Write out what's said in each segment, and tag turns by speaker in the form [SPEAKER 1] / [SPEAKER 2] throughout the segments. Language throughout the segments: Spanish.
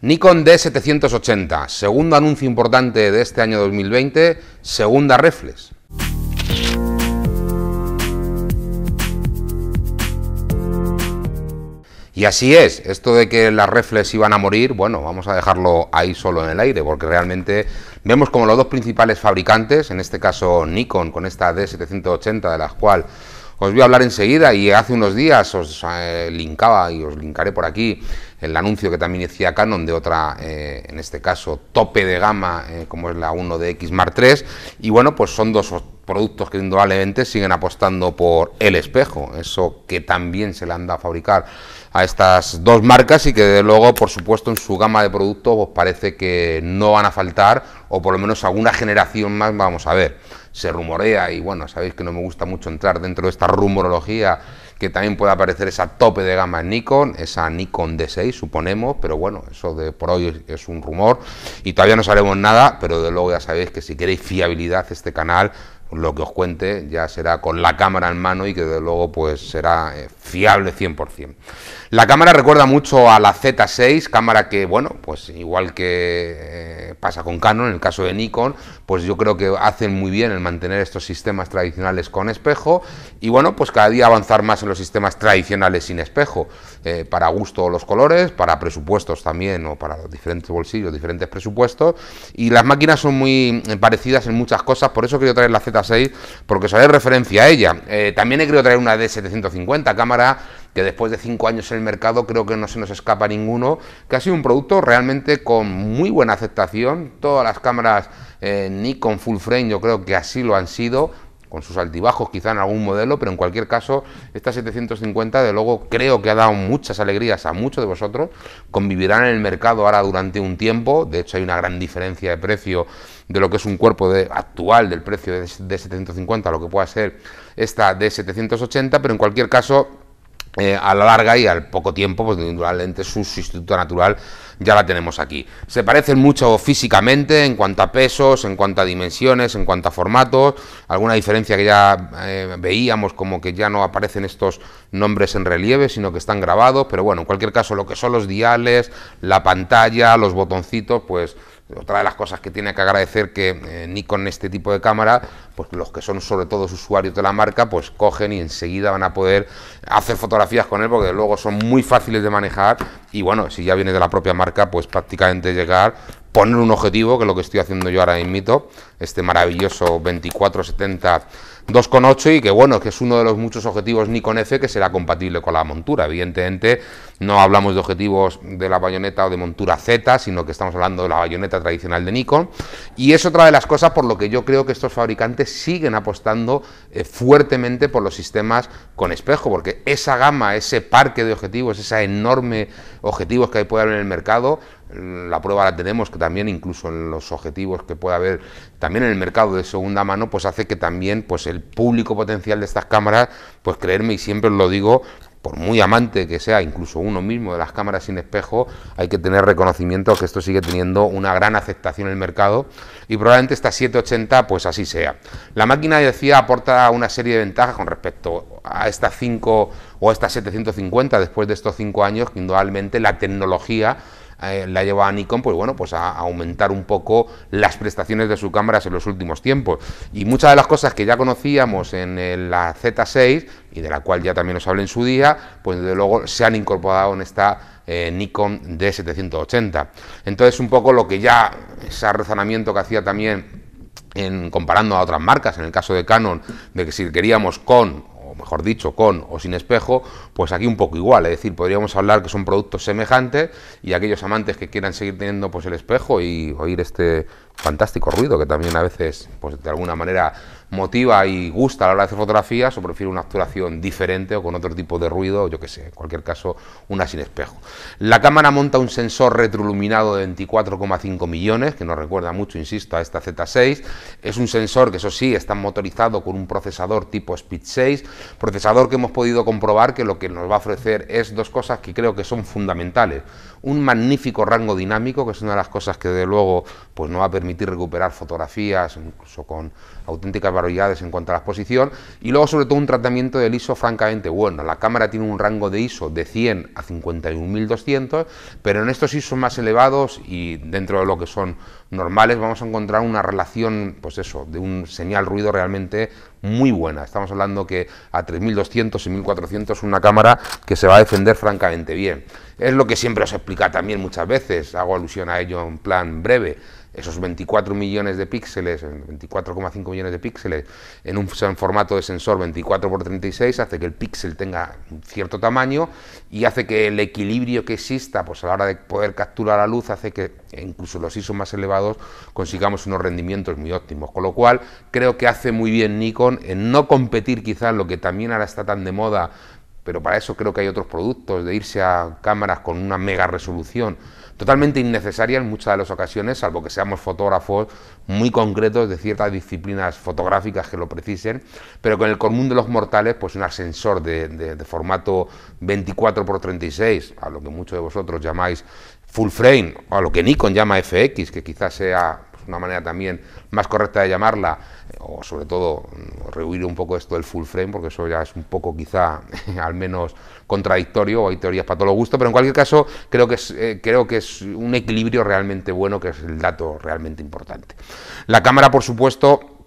[SPEAKER 1] Nikon D780, segundo anuncio importante de este año 2020, segunda reflex. Y así es, esto de que las reflex iban a morir, bueno, vamos a dejarlo ahí solo en el aire, porque realmente vemos como los dos principales fabricantes, en este caso Nikon con esta D780, de la cual os voy a hablar enseguida y hace unos días os eh, linkaba y os linkaré por aquí el anuncio que también hacía Canon de otra, eh, en este caso, tope de gama, eh, como es la 1DX Mark III. Y bueno, pues son dos productos que indudablemente siguen apostando por el espejo, eso que también se le anda a fabricar a estas dos marcas y que desde luego, por supuesto, en su gama de productos os pues parece que no van a faltar o por lo menos alguna generación más vamos a ver. Se rumorea y bueno, sabéis que no me gusta mucho entrar dentro de esta rumorología que también pueda aparecer esa tope de gama en Nikon, esa Nikon D6, suponemos, pero bueno, eso de por hoy es, es un rumor y todavía no sabemos nada, pero de luego ya sabéis que si queréis fiabilidad este canal, lo que os cuente ya será con la cámara en mano y que de luego pues será eh, fiable 100%. La cámara recuerda mucho a la Z6, cámara que bueno, pues igual que eh, pasa con Canon en el caso de Nikon, pues yo creo que hacen muy bien en mantener estos sistemas tradicionales con espejo y bueno, pues cada día avanzar más en los sistemas tradicionales sin espejo, eh, para gusto los colores, para presupuestos también o para los diferentes bolsillos, diferentes presupuestos y las máquinas son muy parecidas en muchas cosas, por eso quiero traer la Z porque sale referencia a ella. Eh, también he querido traer una D750, cámara que después de cinco años en el mercado creo que no se nos escapa ninguno, que ha sido un producto realmente con muy buena aceptación. Todas las cámaras eh, Nikon Full Frame yo creo que así lo han sido con sus altibajos quizá en algún modelo, pero en cualquier caso, esta 750 de luego creo que ha dado muchas alegrías a muchos de vosotros, convivirán en el mercado ahora durante un tiempo, de hecho hay una gran diferencia de precio de lo que es un cuerpo de, actual del precio de, de 750 a lo que pueda ser esta de 780, pero en cualquier caso eh, a la larga y al poco tiempo, pues naturalmente su sustituto natural ya la tenemos aquí. Se parecen mucho físicamente en cuanto a pesos, en cuanto a dimensiones, en cuanto a formatos, alguna diferencia que ya eh, veíamos como que ya no aparecen estos nombres en relieve, sino que están grabados, pero bueno, en cualquier caso lo que son los diales, la pantalla, los botoncitos, pues otra de las cosas que tiene que agradecer que ni eh, Nikon este tipo de cámara, pues los que son sobre todo usuarios de la marca, pues cogen y enseguida van a poder hacer fotografías con él porque luego son muy fáciles de manejar y bueno, si ya viene de la propia marca, pues prácticamente llegar poner un objetivo, que es lo que estoy haciendo yo ahora en Mito, este maravilloso 2470 2,8 y que bueno, que es uno de los muchos objetivos Nikon F que será compatible con la montura. Evidentemente no hablamos de objetivos de la bayoneta o de montura Z, sino que estamos hablando de la bayoneta tradicional de Nikon. Y es otra de las cosas por lo que yo creo que estos fabricantes siguen apostando eh, fuertemente por los sistemas con espejo, porque esa gama, ese parque de objetivos, esa enorme objetivos que hay puede haber en el mercado, la prueba la tenemos que también incluso en los objetivos que puede haber también en el mercado de segunda mano pues hace que también pues el público potencial de estas cámaras pues creerme y siempre os lo digo por muy amante que sea incluso uno mismo de las cámaras sin espejo hay que tener reconocimiento que esto sigue teniendo una gran aceptación en el mercado y probablemente esta 780 pues así sea la máquina decía aporta una serie de ventajas con respecto a estas 5 o a estas 750 después de estos 5 años que indudablemente la tecnología eh, la la a Nikon, pues bueno, pues a, aumentar un poco las prestaciones de sus cámaras en los últimos tiempos. Y muchas de las cosas que ya conocíamos en la Z6 y de la cual ya también os hablé en su día, pues desde luego se han incorporado en esta eh, Nikon D780. Entonces un poco lo que ya ese razonamiento que hacía también en, comparando a otras marcas, en el caso de Canon, de que si queríamos con mejor dicho, con o sin espejo, pues aquí un poco igual, es decir, podríamos hablar que son productos semejantes y aquellos amantes que quieran seguir teniendo pues el espejo y oír este fantástico ruido que también a veces pues de alguna manera motiva y gusta a la hora de hacer fotografías o prefiere una actuación diferente o con otro tipo de ruido, yo que sé, en cualquier caso, una sin espejo. La cámara monta un sensor retroiluminado de 24,5 millones, que nos recuerda mucho, insisto, a esta Z6. Es un sensor que, eso sí, está motorizado con un procesador tipo Speed 6, procesador que hemos podido comprobar que lo que nos va a ofrecer es dos cosas que creo que son fundamentales un magnífico rango dinámico, que es una de las cosas que de luego pues, no va a permitir recuperar fotografías, incluso con auténticas variedades en cuanto a la exposición, y luego sobre todo un tratamiento del ISO francamente bueno. La cámara tiene un rango de ISO de 100 a 51.200, pero en estos ISO más elevados y dentro de lo que son normales vamos a encontrar una relación, pues eso, de un señal-ruido realmente muy buena. Estamos hablando que a 3200 y 1400 una cámara que se va a defender francamente bien. Es lo que siempre os explica también muchas veces, hago alusión a ello en plan breve esos 24 millones de píxeles, 24,5 millones de píxeles, en un formato de sensor 24 por 36 hace que el píxel tenga cierto tamaño y hace que el equilibrio que exista pues, a la hora de poder capturar la luz hace que incluso los ISO más elevados consigamos unos rendimientos muy óptimos. Con lo cual, creo que hace muy bien Nikon en no competir quizás lo que también ahora está tan de moda, pero para eso creo que hay otros productos, de irse a cámaras con una mega resolución totalmente innecesaria en muchas de las ocasiones, salvo que seamos fotógrafos muy concretos de ciertas disciplinas fotográficas que lo precisen, pero con el común de los mortales, pues un ascensor de, formato 24x36, a lo que muchos de vosotros llamáis full frame, o a lo que Nikon llama FX, que quizás sea una manera también más correcta de llamarla, o sobre todo mm, rehuir un poco esto del full frame, porque eso ya es un poco quizá al menos contradictorio, o hay teorías para todo lo gusto, pero en cualquier caso creo que, es, eh, creo que es un equilibrio realmente bueno, que es el dato realmente importante. La cámara, por supuesto,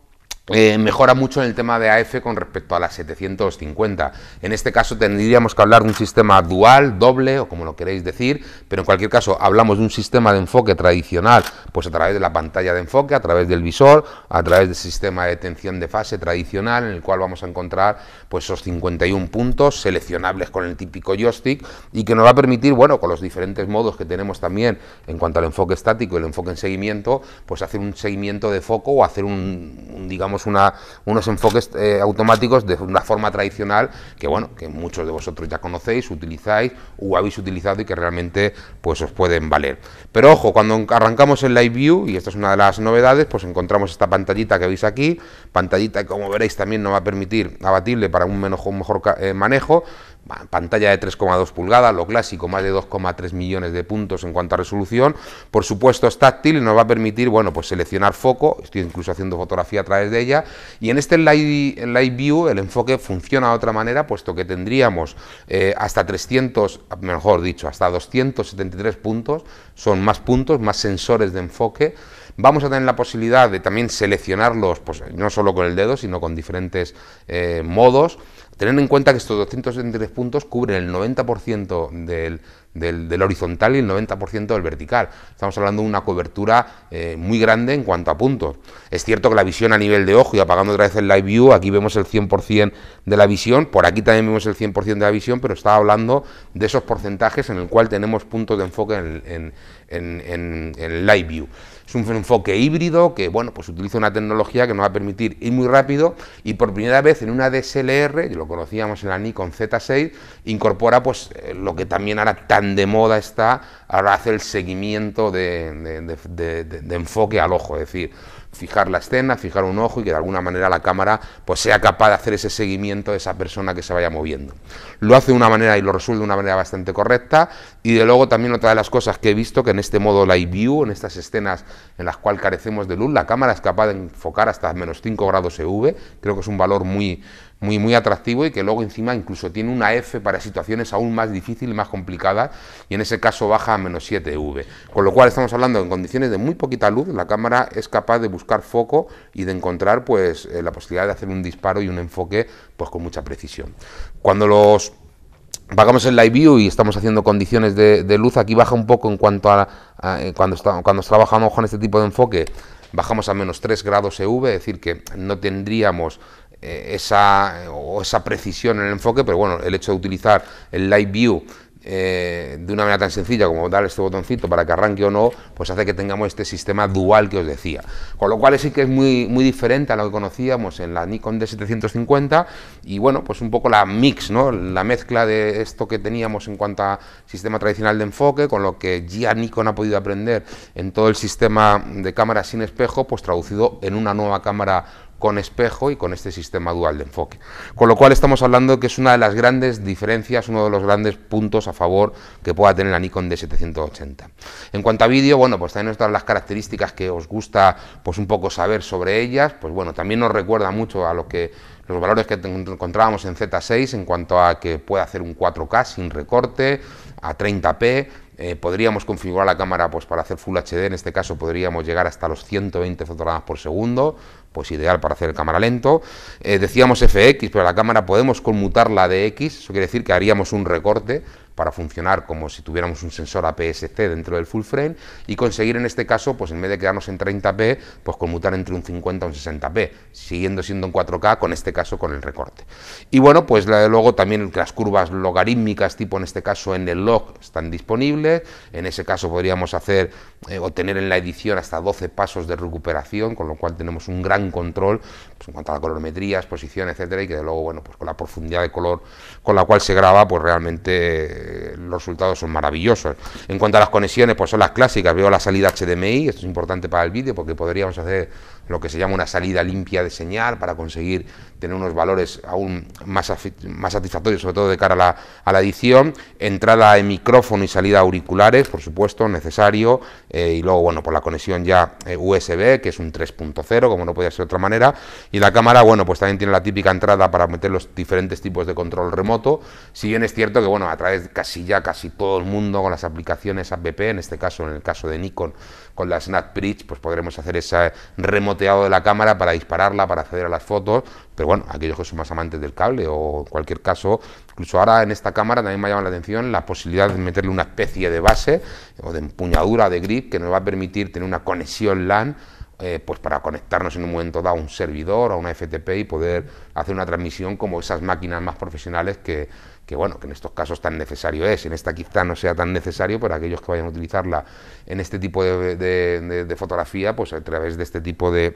[SPEAKER 1] eh, mejora mucho en el tema de AF con respecto a las 750. En este caso tendríamos que hablar de un sistema dual, doble o como lo queréis decir, pero en cualquier caso hablamos de un sistema de enfoque tradicional, pues a través de la pantalla de enfoque, a través del visor, a través del sistema de tensión de fase tradicional, en el cual vamos a encontrar pues esos 51 puntos seleccionables con el típico joystick y que nos va a permitir, bueno, con los diferentes modos que tenemos también en cuanto al enfoque estático y el enfoque en seguimiento, pues hacer un seguimiento de foco o hacer un digamos, unos enfoques eh, automáticos de una forma tradicional que, bueno, que muchos de vosotros ya conocéis, utilizáis o habéis utilizado y que realmente pues, os pueden valer. Pero ojo, cuando arrancamos el Live View, y esta es una de las novedades, pues encontramos esta pantallita que veis aquí, pantallita que como veréis también nos va a permitir abatirle para un mejor, eh, manejo, pantalla de 3,2 pulgadas, lo clásico, más de 2,3 millones de puntos en cuanto a resolución. Por supuesto es táctil y nos va a permitir, bueno, pues seleccionar foco, estoy incluso haciendo fotografía a través de ella, y en este Live, View el enfoque funciona de otra manera, puesto que tendríamos eh, hasta 300, mejor dicho, hasta 273 puntos, son más puntos, más sensores de enfoque, Vamos a tener la posibilidad de también seleccionarlos, pues no solo con el dedo, sino con diferentes eh, modos. Tened en cuenta que estos 273 puntos cubren el 90% del, horizontal y el 90% del vertical. Estamos hablando de una cobertura eh, muy grande en cuanto a puntos. Es cierto que la visión a nivel de ojo, y apagando otra vez el live view, aquí vemos el 100% de la visión, por aquí también vemos el 100% de la visión, pero estaba hablando de esos porcentajes en el cual tenemos puntos de enfoque en, en, en, live view. Es un enfoque híbrido que, bueno, pues utiliza una tecnología que nos va a permitir ir muy rápido y por primera vez en una DSLR, lo conocíamos en la Nikon Z6, incorpora pues eh, lo que también ahora tan de moda está, ahora hace el seguimiento de, enfoque al ojo, es decir, fijar la escena, fijar un ojo y que de alguna manera la cámara pues sea capaz de hacer ese seguimiento de esa persona que se vaya moviendo. Lo hace de una manera y lo resuelve de una manera bastante correcta y de luego también otra de las cosas que he visto que en este modo live view, en estas escenas en las cuales carecemos de luz. La cámara es capaz de enfocar hasta menos 5 grados EV, creo que es un valor muy, muy, muy atractivo y que luego encima incluso tiene una F para situaciones aún más difíciles, más complicadas y en ese caso baja a menos 7 EV. Con lo cual estamos hablando en condiciones de muy poquita luz, la cámara es capaz de buscar foco y de encontrar pues eh, la posibilidad de hacer un disparo y un enfoque pues con mucha precisión. Cuando los bajamos el live view y estamos haciendo condiciones de, luz, aquí baja un poco en cuanto a, eh, cuando, cuando trabajamos con este tipo de enfoque, bajamos a menos 3 grados EV, es decir, que no tendríamos eh, esa, esa precisión en el enfoque, pero bueno, el hecho de utilizar el live view eh, de una manera tan sencilla como dar este botoncito para que arranque o no, pues hace que tengamos este sistema dual que os decía. Con lo cual sí que es muy, muy diferente a lo que conocíamos en la Nikon D750 y bueno, pues un poco la mix, ¿no? la mezcla de esto que teníamos en cuanto a sistema tradicional de enfoque, con lo que ya Nikon ha podido aprender en todo el sistema de cámaras sin espejo, pues traducido en una nueva cámara con espejo y con este sistema dual de enfoque. Con lo cual estamos hablando que es una de las grandes diferencias, uno de los grandes puntos a favor que pueda tener la Nikon D780. En cuanto a vídeo, bueno, pues también todas las características que os gusta pues un poco saber sobre ellas, pues bueno, también nos recuerda mucho a lo que los valores que encontrábamos en Z6 en cuanto a que puede hacer un 4K sin recorte, a 30p, eh, podríamos configurar la cámara pues, para hacer Full HD, en este caso podríamos llegar hasta los 120 fotogramas por segundo, pues ideal para hacer cámara lento. Eh, decíamos FX, pero la cámara podemos conmutarla de X, eso quiere decir que haríamos un recorte, para funcionar como si tuviéramos un sensor APS-C dentro del full frame y conseguir en este caso, pues en vez de quedarnos en 30p, pues conmutar entre un 50 y un 60p, siguiendo siendo en 4K, con este caso con el recorte. Y bueno, pues luego también las curvas logarítmicas, tipo en este caso en el log, están disponibles, en ese caso podríamos hacer eh, o tener en la edición hasta 12 pasos de recuperación, con lo cual tenemos un gran control pues, en cuanto a la colorometría, exposición, etcétera, y que de luego, bueno, pues con la profundidad de color con la cual se graba, pues realmente eh, los resultados son maravillosos. En cuanto a las conexiones, pues son las clásicas, veo la salida HDMI, esto es importante para el vídeo porque podríamos hacer lo que se llama una salida limpia de señal para conseguir tener unos valores aún más, más satisfactorios, sobre todo de cara a la, a la, edición, entrada de micrófono y salida auriculares, por supuesto, necesario, eh, y luego, bueno, por la conexión ya eh, USB, que es un 3.0, como no podía ser de otra manera, y la cámara, bueno, pues también tiene la típica entrada para meter los diferentes tipos de control remoto, si bien es cierto que, bueno, a través casi ya casi todo el mundo con las aplicaciones app, en este caso, en el caso de Nikon, con la Snap Bridge, pues podremos hacer ese remoteado de la cámara para dispararla, para acceder a las fotos. Pero bueno, aquellos que son más amantes del cable o en cualquier caso, incluso ahora en esta cámara también me llamado la atención la posibilidad de meterle una especie de base o de empuñadura de grip que nos va a permitir tener una conexión LAN eh, pues para conectarnos en un momento dado a un servidor, a una FTP y poder hacer una transmisión como esas máquinas más profesionales que, que bueno, que en estos casos tan necesario es, en esta quizá no sea tan necesario, para aquellos que vayan a utilizarla en este tipo de fotografía, pues a través de este tipo de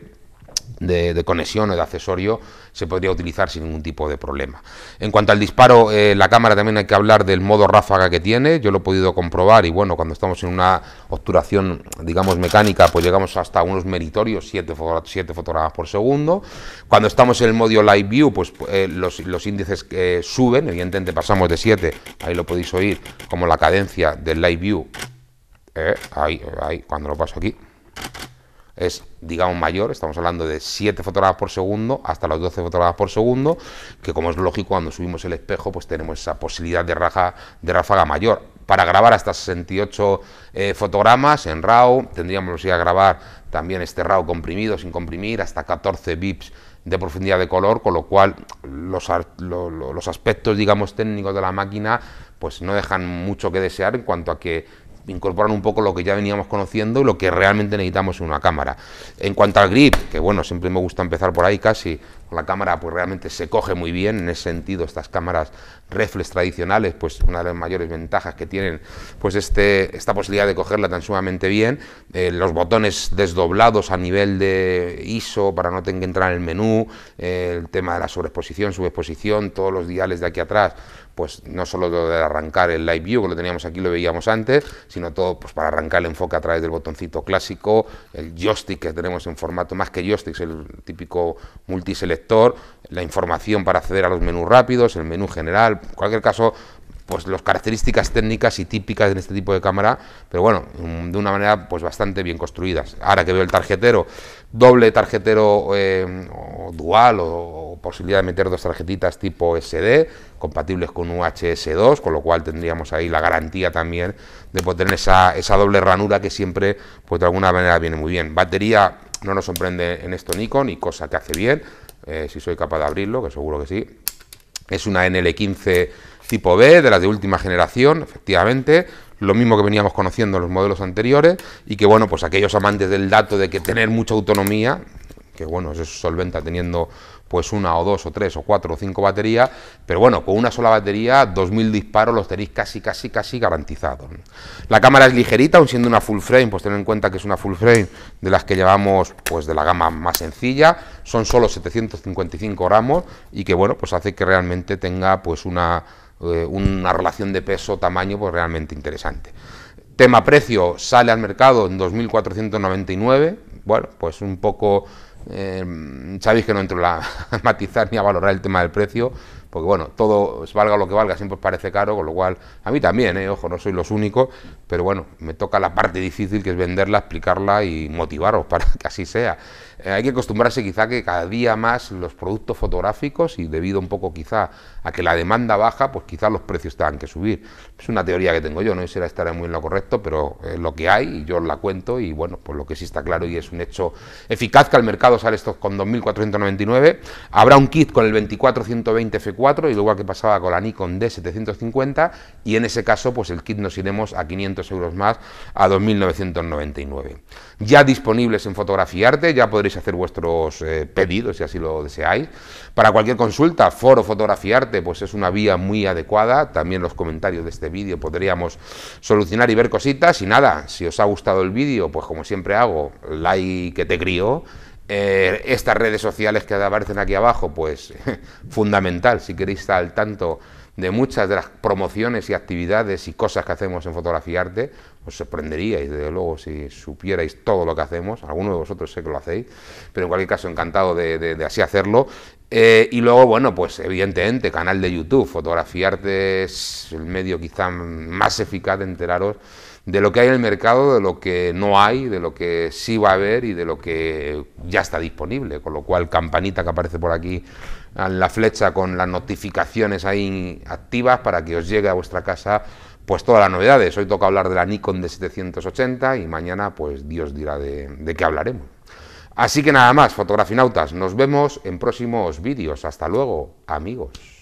[SPEAKER 1] de, conexión o de accesorio se podría utilizar sin ningún tipo de problema. En cuanto al disparo, eh, la cámara también hay que hablar del modo ráfaga que tiene, yo lo he podido comprobar y bueno, cuando estamos en una obturación, digamos, mecánica, pues llegamos hasta unos meritorios, 7 fotogramas por segundo. Cuando estamos en el modo Live View, pues eh, los, índices eh, suben, evidentemente pasamos de 7, ahí lo podéis oír, como la cadencia del Live View, ahí, ahí, cuando lo paso aquí es, digamos, mayor, estamos hablando de 7 fotogramas por segundo hasta los 12 fotogramas por segundo, que como es lógico, cuando subimos el espejo, pues tenemos esa posibilidad de, raja, de ráfaga mayor. Para grabar hasta 68 eh, fotogramas en RAW, tendríamos que grabar también este RAW comprimido, sin comprimir, hasta 14 bips de profundidad de color, con lo cual los, los aspectos, digamos, técnicos de la máquina, pues no dejan mucho que desear en cuanto a que incorporan un poco lo que ya veníamos conociendo y lo que realmente necesitamos en una cámara. En cuanto al grip, que bueno, siempre me gusta empezar por ahí casi, la cámara pues realmente se coge muy bien, en ese sentido estas cámaras reflex tradicionales, pues una de las mayores ventajas que tienen, pues este, esta posibilidad de cogerla tan sumamente bien, eh, los botones desdoblados a nivel de ISO para no tener que entrar en el menú, eh, el tema de la sobreexposición, subexposición, todos los diales de aquí atrás, pues no solo lo de arrancar el Live View, que lo teníamos aquí, lo veíamos antes, sino todo pues, para arrancar el enfoque a través del botoncito clásico, el joystick que tenemos en formato más que joystick, el típico multiselector, la información para acceder a los menús rápidos, el menú general, en cualquier caso, pues las características técnicas y típicas en este tipo de cámara, pero bueno, mm, de una manera pues bastante bien construidas. Ahora que veo el tarjetero, doble tarjetero eh, o dual o, posibilidad de meter dos tarjetitas tipo SD, compatibles con UHS-2, con lo cual tendríamos ahí la garantía también de poder tener esa, esa doble ranura que siempre, pues de alguna manera viene muy bien. Batería no nos sorprende en esto Nikon y cosa que hace bien, eh, si soy capaz de abrirlo, que seguro que sí. Es una NL15 tipo B, de la de última generación, efectivamente, lo mismo que veníamos conociendo en los modelos anteriores y que, bueno, pues aquellos amantes del dato de que tener mucha autonomía, que bueno, eso se solventa teniendo pues una o dos o tres o cuatro o cinco baterías, pero bueno, con una sola batería 2.000 disparos los tenéis casi, casi, casi garantizados. La cámara es ligerita, aun siendo una full frame, pues tened en cuenta que es una full frame de las que llevamos pues de la gama más sencilla, son solo 755 gramos y que bueno, pues hace que realmente tenga pues una, eh, una relación de peso-tamaño pues realmente interesante. Tema precio, sale al mercado en 2.499, bueno, pues un poco Em, sabéis que no entro a matizar ni a valorar el tema del precio, porque bueno, todo, valga lo que valga, siempre os parece caro, con lo cual, a mí también, eh, ojo, no soy los únicos, pero bueno, me toca la parte difícil que es venderla, explicarla y motivaros para que así sea. Eh, hay que acostumbrarse quizá que cada día más los productos fotográficos y debido un poco quizá a que la demanda baja, pues quizá los precios tengan que subir. Es una teoría que tengo yo, no sé si la estaré muy en lo correcto, pero es lo que hay y yo os la cuento y bueno, pues lo que sí está claro y es un hecho eficaz que al mercado sale esto con 2.499. Habrá un kit con el 24-120 F4 y luego que pasaba con la Nikon D750 y en ese caso pues el kit nos iremos a 500 euros más a 2.999. Ya disponibles en Fotografiarte, ya podréis hacer vuestros eh, pedidos si así lo deseáis. Para cualquier consulta, foro fotografiarte, pues es una vía muy adecuada. También los comentarios de este vídeo podríamos solucionar y ver cositas. Y nada, si os ha gustado el vídeo, pues como siempre hago, like que te crío. Eh, estas redes sociales que aparecen aquí abajo, pues fundamental, si queréis estar al tanto de muchas de las promociones y actividades y cosas que hacemos en Fotografía Arte, os sorprenderíais, desde luego, si supierais todo lo que hacemos. Algunos de vosotros sé que lo hacéis, pero en cualquier caso, encantado de, así hacerlo. Eh, y luego, bueno, pues evidentemente, canal de YouTube. Arte... es el medio quizá más eficaz de enteraros de lo que hay en el mercado, de lo que no hay, de lo que sí va a haber y de lo que ya está disponible. Con lo cual, campanita que aparece por aquí la flecha con las notificaciones ahí activas para que os llegue a vuestra casa pues todas las novedades. Hoy toca hablar de la Nikon de 780 y mañana pues Dios dirá de, de qué hablaremos. Así que nada más, fotografinautas, nos vemos en próximos vídeos. Hasta luego, amigos.